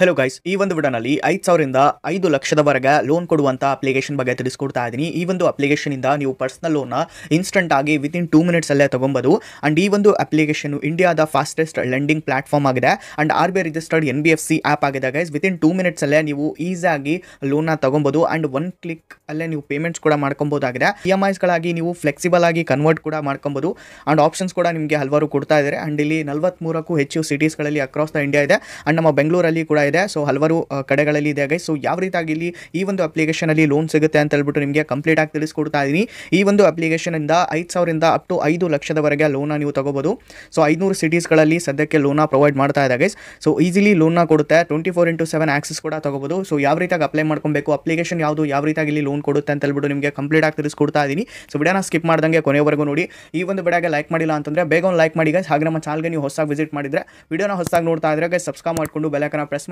hello guys ಈ ಒಂದು ವಿಡನಲ್ಲಿ ಐದು ಸಾವಿರದಿಂದ ಐದು ಲಕ್ಷದವರೆಗೆ ಲೋನ್ ಕೊಡುವಂತ ಅಪ್ಲಿಕೇಶನ್ ಬಗ್ಗೆ ತಿಳಿಸ್ಕೊಡ್ತಾ ಇದ್ದೀನಿ ಈ ಒಂದು ಅಪ್ಲಿಕೇಶನ್ ಇಂದ ನೀವು ಪರ್ಸನಲ್ ಲೋನ್ ಇನ್ಸ್ಟೆಂಟ್ ಆಗಿ ವಿತ್ ಇನ್ ಟೂ ಮಿನಿಟ್ಸ್ ಅಲ್ಲೇ ತಗೊಬಹುದು ಅಂಡ್ ಈ ಒಂದು ಅಪ್ಲಿಕೇಶನ್ ಇಂಡಿಯಾದ ಫಾಸ್ಟೆಸ್ಟ್ ಲೆಂಡಿಂಗ್ ಪ್ಲಾಟ್ಫಾರ್ಮ್ ಆಗಿದೆ and R B I registered N B F C app ಆಗಿದೆ guys within two minutes ಅಲ್ಲೇ ನೀವು ಈಸಿಯಾಗಿ ಲೋನ್ ತಗೊಬಹುದು ಅಂಡ್ ಒನ್ ಕ್ಲಿಕ್ ಅಲ್ಲೇ ನೀವು ಪೇಮೆಂಟ್ಸ್ ಕೂಡ ಮಾಡ್ಕೊಬಹುದಾಗಿದೆ ಇ e ಎಮ್ ಗಳಾಗಿ ನೀವು ಫ್ಲೆಕ್ಸಿಬಲ್ ಆಗಿ ಕನ್ವರ್ಟ್ ಕೂಡ ಮಾಡ್ಕೊಬಹುದು ಅಂಡ್ ಆಪ್ಷನ್ಸ್ ಕೂಡ ನಿಮಗೆ ಹಲವಾರು ಕೊಡ್ತಾ ಇದ್ದಾರೆ ಅಂಡ್ ಇಲ್ಲಿ ಮೂರಕ್ಕೂ ಹೆಚ್ಚು ಸಿಟೀಸ್ಗಳಲ್ಲಿ ಅಕ್ರಾಸ್ ದ ಇಂಡಿಯಾ ಇದೆ ಅಂಡ್ ನಮ್ಮ ಬೆಂಗಳೂರಲ್ಲಿ ಕೂಡ ದರೆ ಸೊ ಹಳವರು ಕಡೆಗಳಲ್ಲಿ ಇದೆ गाइस ಸೊ ಯಾವ ರೀತಿ ಆಗ ಇಲ್ಲಿ ಈ ಒಂದು ಅಪ್ಲಿಕೇಶನ್ ಅಲ್ಲಿ लोन ಸಿಗುತ್ತೆ ಅಂತ ಹೇಳಿಬಿಟ್ಟು ನಿಮಗೆ ಕಂಪ್ಲೀಟ್ ಆಗಿ ತಿಳಿಸ್ಕೊಡ್ತಾ ಇದೀನಿ ಈ ಒಂದು ಅಪ್ಲಿಕೇಶನ್ ಇಂದ 5000 ರಿಂದ ಅಪ್ ಟು 5 ಲಕ್ಷದ ವರೆಗೆ ಲೋನ ನೀವು ತಗೋಬಹುದು ಸೊ 500 ಸಿಟೀಸ್ ಗಳಲ್ಲಿ ಸಾಧ್ಯಕ್ಕೆ ಲೋನ ಪ್ರೊವೈಡ್ ಮಾಡ್ತಾ ಇದ್ದಾರೆ गाइस ಸೊ ಈಜಿಲಿ ಲೋನ ಕೊಡುತ್ತೆ 24 * 7 ಆಕ್ಸೆಸ್ ಕೂಡ ತಗೋಬಹುದು ಸೊ ಯಾವ ರೀತಿ ಅಪ್ಲೈ ಮಾಡ್ಕೋಬೇಕು ಅಪ್ಲಿಕೇಶನ್ ಯಾವುದು ಯಾವ ರೀತಿ ಆಗ ಇಲ್ಲಿ ಲೋನ್ ಕೊಡುತ್ತೆ ಅಂತ ಹೇಳಿಬಿಟ್ಟು ನಿಮಗೆ ಕಂಪ್ಲೀಟ್ ಆಗಿ ತಿಳಿಸ್ಕೊಡ್ತಾ ಇದೀನಿ ಸೊ ವಿಡಿಯೋನ ಸ್ಕಿಪ್ ಮಾಡದಂಗೆ ಕೊನೆವರೆಗೂ ನೋಡಿ ಈ ಒಂದು ವಿಡಿಯಾಗೆ ಲೈಕ್ ಮಾಡಿಲ್ಲ ಅಂತಂದ್ರೆ ಬೇಗ ಒಂದು ಲೈಕ್ ಮಾಡಿ गाइस ಆಗ್ರಮ ಚಾಲಿಗೆ ನೀವು ಹೊಸಗೆ ವಿಜಿಟ್ ಮಾಡಿದ್ರೆ ವಿಡಿಯೋನ ಹೊಸಗೆ ನೋರ್ತಾ ಇದ್ರೆ गाइस سبسಕರ್ಬ್ ಮಾಡ್ಕೊಂಡು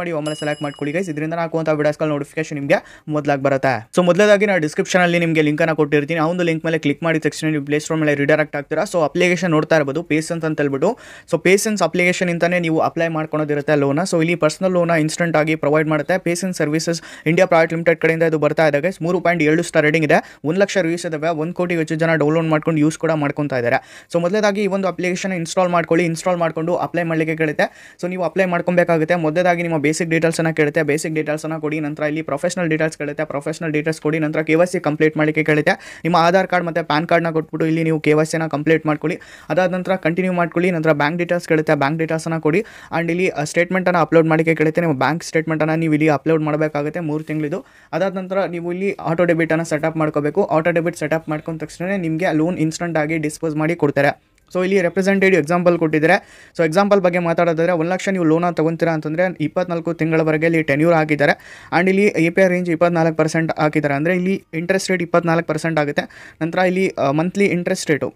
ಮಾಡಿ ಒಮ್ಮೆ ಸೆಲೆಕ್ಟ್ ಮಾಡ್ಕೊಳ್ಳಿ ಗೈಸ್ ಇದರಿಂದ ವಿಡಿಯೋಸ್ ವಿಡಿಯೋಸ್ಗಳ ನೋಟಿಫಿಕೇಶನ್ ನಿಮಗೆ ಮೊದಲಾಗಿ ಬರುತ್ತೆ ಸೊ ಮೊದಲಾಗಿ ನಾನು ಅಲ್ಲಿ ನಿಮಗೆ ಅನ್ನ ಕೊಟ್ಟಿರ್ತೀನಿ ಆ ಒಂದು ಲಿಂಕ್ ಮೇಲೆ ಕ್ಲಿಕ್ ಮಾಡಿದ ತಕ್ಷಣ ನೀವು ಪ್ಲೇ ಸ್ಟೋರ್ ಮೇಲೆ ರಿಡೈರೆಕ್ಟ್ ಆಗ್ತೀರಾ ಸೊ ಅಪ್ಲಿಕೇಶನ್ ನೋಡ್ತಾ ಇರಬಹುದು ಪೇಸನ್ಸ್ ಅಂತ ಹೇಳ್ಬಿಟ್ಟು ಸೊ ಪೇಸನ್ಸ್ ಅಪ್ಲಿಕೇಶನ್ ಇಂತಾನೆ ನೀವು ಅಪ್ಲೈ ಮಾಡ್ಕೊಳೋದಿರುತ್ತೆ ಲೋನ್ ಸೊ ಇಲ್ಲಿ ಪರ್ಸನಲ್ ಲೋನ್ ಇನ್ಸ್ಟೆಂಟ್ ಆಗಿ ಪ್ರೊವೈಡ್ ಮಾಡುತ್ತೆ PaySense services India private limited ಕಡೆಯಿಂದ ಇದು ಬರ್ತಾ ಇದೆ ಗೈಸ್ ಮೂರು ಪಾಯಿಂಟ್ ಏಳು ಸ್ಟಾರ್ ರೇಟಿಂಗ್ ಇದೆ ಒಂದು ಲಕ್ಷ ರಿವ್ಯೂಸ್ ಇದಾವೆ ಒಂದು ಕೋಟಿ ಹೆಚ್ಚು ಜನ ಡೌನ್ಲೋಡ್ ಮಾಡ್ಕೊಂಡು ಯೂಸ್ ಕೂಡ ಮಾಡ್ಕೊತಾ ಇದ್ದಾರೆ ಸೊ ಮೊದಲಾಗಿ ಈ ಒಂದು ಅಪ್ಲಿಕೇಶನ್ ಇನ್ಸ್ಟಾಲ್ ಮಾಡ್ಕೊಳ್ಳಿ ಇನ್ಸ್ಟಾಲ್ ಮಾಡಿಕೊಂಡು ಅಪ್ಲೈ ಮಾಡಲಿಕ್ಕೆ ಕೇಳುತ್ತೆ ಸೊ ನೀವು ಅಪ್ಲೈ ಮಾಡ್ಕೊಬೇಕಾಗುತ್ತೆ ಮೊದಲಾಗಿ ನಿಮ್ಮ ಬೇಸ್ ಬೇಸಿಕ್ ಡೀಟೇಲ್ಸನ್ನು ಕೇಳುತ್ತೆ ಬೇಸಿಕ್ ಡೀಟೇಲ್ಸನ್ನು ಕೊಡಿ ನಂತರ ಇಲ್ಲಿ ಪ್ರೊಫೆಷನಲ್ ಡೀಟೇಲ್ಸ್ ಕೇಳುತ್ತೆ ಪ್ರೊಫೆಷನಲ್ ಡೀಟೇಲ್ಸ್ ಕೊಡಿ ನಂತರ ಕೆ ವೈ ಸಿ ಕಂಪ್ಲೀಟ್ ಮಾಡಲಿಕ್ಕೆ ಕೇಳುತ್ತೆ ನಿಮ್ಮ ಆಧಾರ್ ಕಾರ್ಡ್ ಮತ್ತು ಪ್ಯಾನ್ ಕಾರ್ಡ್ನ ಕೊಟ್ಬಿಟ್ಟು ಇಲ್ಲಿ ನೀವು ಕೆ ವೈ ಸಿನ ಕಂಪ್ಲೀಟ್ ಮಾಡ್ಕೊಳ್ಳಿ ಅದಾದ ನಂತರ ಕಂಟಿನ್ಯೂ ಮಾಡ್ಕೊಳ್ಳಿ ನಂತರ ಬ್ಯಾಂಕ್ ಡೀಟೇಲ್ಸ್ ಕೇಳುತ್ತೆ ಬ್ಯಾಂಕ್ ಡೀಟೇಲ್ಸನ್ನು ಕೊಡಿ ಆ್ಯಂಡ್ ಇಲ್ಲಿ ಸ್ಟೇಟ್ಮೆಂಟನ್ನು ಅಪ್ಲೋಡ್ ಮಾಡಲಿಕ್ಕೆ ಕೇಳುತ್ತೆ ನಿಮ್ಮ ಬ್ಯಾಂಕ್ ಸ್ಟೇಟ್ಮೆಂಟನ್ನು ನೀವು ಇಲ್ಲಿ ಅಪ್ಲೋಡ್ ಮಾಡಬೇಕಾಗುತ್ತೆ ಮೂರು ತಿಂಗಳಿದು ಅದಾದ ನಂತರ ನೀವು ಇಲ್ಲಿ ಆಟೋ ಡೆಬಿಟನ್ನು ಸೆಟಪ್ ಮಾಡ್ಕೋಬೇಕು ಆಟೋ ಡೆಬಿಟ್ ಸೆಟಪ್ ಮಾಡ್ಕೊಂಡ ತಕ್ಷಣ ನಿಮಗೆ ಲೋನ್ ಇನ್ಸ್ಟೆಂಟ್ ಆಗಿ ಡಿಸ್ಪೋಸ್ ಮಾಡಿ ಕೊಡ್ತಾರೆ ಸೊ ಇಲ್ಲಿ ರೆಪ್ರೆಸೆಂಟೇಟಿವ್ ಎಕ್ಸಾಂಪಲ್ ಕೊಟ್ಟಿದ್ದಾರೆ ಸೊ ಎಕ್ಸಾಂಪಲ್ ಬಗ್ಗೆ ಮಾತಾಡೋದಾದರೆ ಒಂದು ಲಕ್ಷ ನೀವು ಲೋನ ತೊಗೊತೀರಾ ಅಂತಂದರೆ ಇಪ್ಪತ್ನಾಲ್ಕು ತಿಂಗಳವರೆಗೆ ಇಲ್ಲಿ ಟೆನ್ಯೂರ್ ಹಾಕಿದ್ದಾರೆ ಆ್ಯಂಡ್ ಇಲ್ಲಿ ಎ ಪಿ ಆರ್ ರೇಂಜ್ ಇಪ್ಪತ್ನಾಲ್ಕು ಪರ್ಸೆಂಟ್ ಹಾಕಿದ್ದಾರೆ ಅಂದರೆ ಇಲ್ಲಿ ಇಂಟ್ರೆಸ್ಟ್ ರೇಟ್ ಇಪ್ಪತ್ನಾಲ್ಕು ಪರ್ಸೆಂಟ್ ಆಗುತ್ತೆ ನಂತರ ಇಲ್ಲಿ ಮಂತ್ಲಿ ಇಂಟ್ರೆಸ್ಟ್ ರೇಟು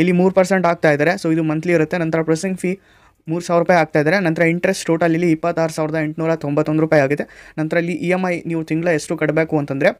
ಇಲ್ಲಿ ಮೂರು ಪರ್ಸೆಂಟ್ ಆಗ್ತಾ ಇದ್ದಾರೆ ಸೊ ಇದು ಮಂತ್ಲಿ ಇರುತ್ತೆ ನಂತರ ಪ್ರೊಸೆಸಿಂಗ್ ಫೀ ಮೂರು ಸಾವಿರ ರೂಪಾಯಿ ಆಗ್ತಾ ಇದ್ದಾರೆ ನಂತರ ಇಂಟ್ರೆಸ್ಟ್ ಟೋಟಲ್ ಇಲ್ಲಿ ಇಪ್ಪತ್ತಾರು ಸಾವಿರದ ಎಂಟುನೂರ ತೊಂಬತ್ತೊಂದು ರೂಪಾಯಿ ಆಗಿದೆ ನಂತರ ಇಲ್ಲಿ ಇ e ಎಮ್ ಐ ನೀವು ತಿಂಗಳ ಎಷ್ಟು ಕಟ್ಟಬೇಕು ಅಂತಂದರೆ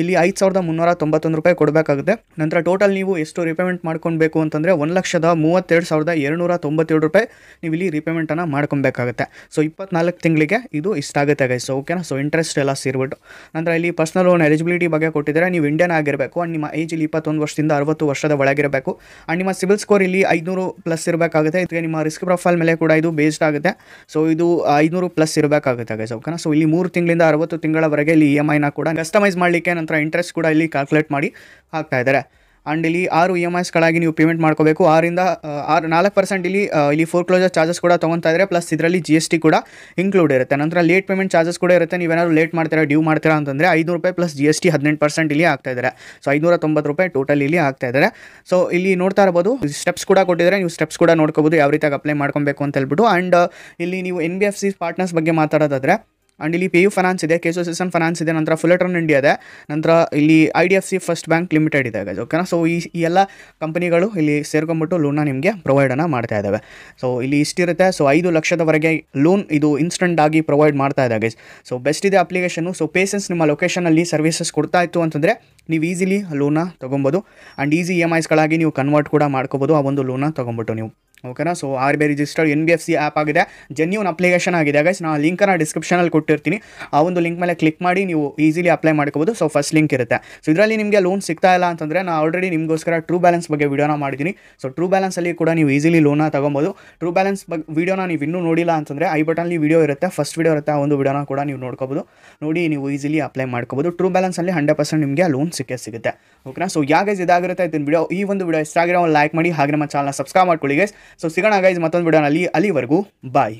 ಇಲ್ಲಿ ಐದು ಸಾವಿರದ ಮುನ್ನೂರ ತೊಂಬತ್ತೊಂದು ರೂಪಾಯಿ ಕೊಡಬೇಕಾಗುತ್ತೆ ನಂತರ ಟೋಟಲ್ ನೀವು ಎಷ್ಟು ರಿಪೇಮೆಂಟ್ ಮಾಡ್ಕೊಳ್ಬೇಕು ಅಂತಂದರೆ ಒಂದು ಲಕ್ಷದ ಮೂವತ್ತೆರಡು ಸಾವಿರದ ಎರಡುನೂರ ತೊಂಬತ್ತೇಳು ರೂಪಾಯಿ ನೀವು ಇಲ್ಲಿ ರಿಪೇಮೆಂಟನ್ನು ಮಾಡ್ಕೊಬೇಕಾಗುತ್ತೆ ಸೊ ಇಪ್ಪತ್ನಾಲ್ಕು ತಿಂಗಳಿಗೆ ಇದು ಇಷ್ಟಾಗುತ್ತೆ ಗೈಸ್ ಸೊ ಓಕೆನಾ ಸೊ ಇಂಟ್ರೆಸ್ಟ್ ಎಲ್ಲ ಸೇರಿಬಿಟ್ಟು ನಂತರ ಇಲ್ಲಿ ಪರ್ಸನಲ್ ಲೋನ್ ಎಲಿಜಿಬಿಲಿಟಿ ಬಗ್ಗೆ ಕೊಟ್ಟಿದ್ದಾರೆ ನೀವು ಇಂಡಿಯನ್ ಆಗಿರಬೇಕು ಆ್ಯಂಡ್ ನಿಮ್ಮ ಏಜ್ ಇಲ್ಲಿ ಇಪ್ಪತ್ತೊಂದು ವರ್ಷದಿಂದ ಅರವತ್ತು ವರ್ಷದ ಒಳಗಿರಬೇಕು ಆ್ಯಂಡ್ ನಿಮ್ಮ ಸಿಬಿಲ್ ಸ್ಕೋರ್ ಇಲ್ಲಿ ಐದುನೂರು ಪ್ಲಸ್ ಇರಬೇಕಾಗುತ್ತೆ ಇದಕ್ಕೆ ನಿಮ್ಮ ರಿಸ್ಕ್ ಪ್ರೊಫೈಲ್ ಮೇಲೆ ಮೇಲೆ ಕೂಡ ಇದು ಬೇಸ್ಡ್ ಆಗುತ್ತೆ ಸೊ ಇದು ಐನೂರು ಪ್ಲಸ್ ಇರಬೇಕಾಗುತ್ತೆ ಗೈಸ್ ಓಕೆನಾ ಸೊ ಇಲ್ಲಿ ಮೂರು ತಿಂಗಳಿಂದ ಅರವತ್ತು ತಿಂಗಳವರೆಗೆ ಇಲ್ಲಿ ಇ e ಎಮ್ ಕೂಡ ಕಸ್ಟಮೈಸ್ ಮಾಡಲಿಕ್ಕೆ ನಂತರ ಇಂಟ್ರೆಸ್ಟ್ ಕೂಡ ಇಲ್ಲಿ ಕ್ಯಾಲ್ಕುಲೇಟ್ ಮಾಡಿ ಹಾಕ್ತಾ ಇದ್ದಾರೆ ಆ್ಯಂಡ್ ಇಲ್ಲಿ ಆರು ಇ e ಎಮ್ ಐಸ್ಗಳಾಗಿ ನೀವು ಪೇಮೆಂಟ್ ಮಾಡ್ಕೋಬೇಕು ಆರಿಂದ ಆರು ನಾಲ್ಕು ಪರ್ಸೆಂಟ್ ಇಲ್ಲಿ ಇಲ್ಲಿ ಫೋರ್ ಕ್ಲೋಸರ್ ಚಾರ್ಜಸ್ ಕೂಡ ತೊಗೊತಾ ಇದ್ದರೆ ಪ್ಲಸ್ ಇದರಲ್ಲಿ ಜಿ ಎಸ್ ಟಿ ಕೂಡ ಇನ್ಕ್ಲೂಡ್ ಇರುತ್ತೆ ನಂತರ ಲೇಟ್ ಪೇಮೆಂಟ್ ಚಾರ್ಜಸ್ ಕೂಡ ಇರುತ್ತೆ ನೀವೇನಾದ್ರು ಲೇಟ್ ಮಾಡ್ತೀರಾ ಡ್ಯೂ ಮಾಡ್ತೀರಾ ಅಂತಂದರೆ ಐದು ರೂಪಾಯಿ ಪ್ಲಸ್ ಜಿ ಎಸ್ ಟಿ ಹದಿನೆಂಟು ಪರ್ಸೆಂಟ್ ಇಲ್ಲಿ ಆಗ್ತಾ ಇದ್ದಾರೆ ಸೊ ಐನೂರ ತೊಂಬತ್ತು ರೂಪಾಯಿ ಟೋಟಲ್ ಇಲ್ಲಿ ಆಗ್ತಾ ಇದ್ದಾರೆ ಸೊ ಇಲ್ಲಿ ನೋಡ್ತಾ ಇರ್ಬೋದು ಸ್ಟೆಪ್ಸ್ ಕೂಡ ಕೊಟ್ಟಿದ್ದಾರೆ ನೀವು ಸ್ಟೆಪ್ಸ್ ಕೂಡ ನೋಡ್ಕೋಬೋದು ಯಾವ ರೀತಿಯಾಗಿ ಅಪ್ಲೈ ಮಾಡ್ಕೊಬೇಕು ಅಂತ ಹೇಳ್ಬಿಟ್ಟು ಆ್ಯಂಡ್ ಇಲ್ಲಿ ನೀವು N B F C partners ಬಗ್ಗೆ ಮಾತಾಡೋದಾದರೆ ಆ್ಯಂಡ್ ಇಲ್ಲಿ ಪಿ ಯು ಫೈನಾನ್ಸ್ ಇದೆ ಕೆ ಎನ್ ಫೈನಾನ್ಸ್ ಇದೆ ನಂತರ ಫುಲೆಟ್ರನ್ ಇಂಡಿಯಾ ಇದೆ ನಂತರ ಇಲ್ಲಿ I D F C first bank limited ಇದೆ ಗೈಸ್ ಓಕೆನಾ ಸೊ ಈ ಈ ಎಲ್ಲ ಕಂಪನಿಗಳು ಇಲ್ಲಿ ಸೇರ್ಕೊಂಬಿಟ್ಟು ಲೋನ್ನ ನಿಮಗೆ ಪ್ರೊವೈಡನ್ನು ಮಾಡ್ತಾ ಇದ್ದಾವೆ ಸೊ ಇಲ್ಲಿ ಇಷ್ಟಿರುತ್ತೆ ಸೊ ಐದು ಲಕ್ಷದವರೆಗೆ ಲೋನ್ ಇದು ಇನ್ಸ್ಟೆಂಟ್ ಆಗಿ ಪ್ರೊವೈಡ್ ಮಾಡ್ತಾ ಇದೆ ಸೊ ಬೆಸ್ಟ್ ಇದೆ ಅಪ್ಲಿಕೇಶನು ಸೊ ಪೇಷನ್ಸ್ ನಿಮ್ಮ ಲೊಕೇಶನಲ್ಲಿ ಸರ್ವಿಸಸ್ ಕೊಡ್ತಾ ಇತ್ತು ಅಂತಂದರೆ ನೀವು ಈಸಿಲಿ ಲೋನ ತೊಗೊಬೋದು ಆ್ಯಂಡ್ ಈಸಿ ಇ ಎಮ್ ಐಸ್ಗಳಾಗಿ ನೀವು ಕನ್ವರ್ಟ್ ಕೂಡ ಮಾಡ್ಕೋಬೋದು ಆ ಒಂದು ಲೋನ ತೊಗೊಂಬಿಟ್ಟು ನೀವು ಓಕೆನಾ so R B I registered N B F C app ಆಗಿದೆ ಜೆನ್ಯೂನ್ ಅಪ್ಲಿಕೇಶನ್ ಆಗಿದೆ ಗೈಸ್ ನಾನು ಲಿಂಕನ್ನು ಡಿಸ್ಕ್ರಿಪ್ಷನಲ್ಲಿ ಕೊಟ್ಟಿರ್ತೀನಿ ಆ ಒಂದು ಲಿಂಕ್ ಮೇಲೆ ಕ್ಲಿಕ್ ಮಾಡಿ ನೀವು ಈಸಿಲಿ ಅಪ್ಲೈ ಮಾಡ್ಕೋಬೋದು ಸೊ ಫಸ್ಟ್ ಲಿಂಕ್ ಇರುತ್ತೆ ಸೊ ಇದರಲ್ಲಿ ನಿಮಗೆ ಲೋನ್ ಸಿಗ್ತಾ ಇಲ್ಲ ಅಂತಂದರೆ ನಾನು ಆಲ್ರೆಡಿ ನಿಮಗೋಸ್ಕರ ಟ್ರೂ ಬ್ಯಾಲೆನ್ಸ್ ಬಗ್ಗೆ ವೀಡಿಯೋನ ಮಾಡಿದ್ದೀನಿ ಸೊ ಟ್ರೂ ಬ್ಯಾಲೆನ್ಸಲ್ಲಿ ಕೂಡ ನೀವು ಈಸಿಲಿ ಲೋನ ತೊಗೊಬೋದು ಟ್ರೂ ಬ್ಯಾಲೆನ್ಸ್ ಬಗ್ಗೆ ವೀಡಿಯೋನ ನೀವು ಇನ್ನೂ ನೋಡಿಲ್ಲ ಅಂತಂದರೆ ಐ ಬಟನಲ್ಲಿ ವೀಡಿಯೋ ಇರುತ್ತೆ ಫಸ್ಟ್ ವೀಡಿಯೋ ಇರುತ್ತೆ ಆ ಒಂದು ವೀಡಿಯೋನ ಕೂಡ ನೀವು ನೋಡ್ಕೋಬೋದು ನೋಡಿ ನೀವು ಈಸಿಲಿ ಅಪ್ಲೈ ಮಾಡ್ಕೋಬೋದು ಟ್ರೂ ಬ್ಯಾಲೆನ್ಸಲ್ಲಿ ಹಂಡ್ರೆಡ್ ಪರ್ಸೆಂಟ್ ನಿಮಗೆ ಲೋನ್ ಸಿಕ್ಕೇ ಸಿಗುತ್ತೆ ಓಕೆನಾ ಸೊ ಯಾ ಗೈಸ್ ಇದಾಗಿರುತ್ತೆ ಇದನ್ನ ವಿಡಿಯೋ ಈ ಒಂದು ವಿಡಿಯೋ ಇಷ್ಟ ಆಗಿರೋ ಒಂದು ಲೈಕ್ ಮಾಡಿ ಹಾಗೆ ನಮ್ಮ ಚಾನಲ್ನ ಸಬ್ಸ್ಕ್ರೈಬ್ ಮಾಡ್ಕೊಳ್ಳಿ ಗೈಸ್ ಸೊ ಸಿಗೋಣ ಗೈಸ್ ಮತ್ತೊಂದು ವಿಡಿಯೋನಲ್ಲಿ ಅಲ್ಲಿವರೆಗೂ ಬಾಯ್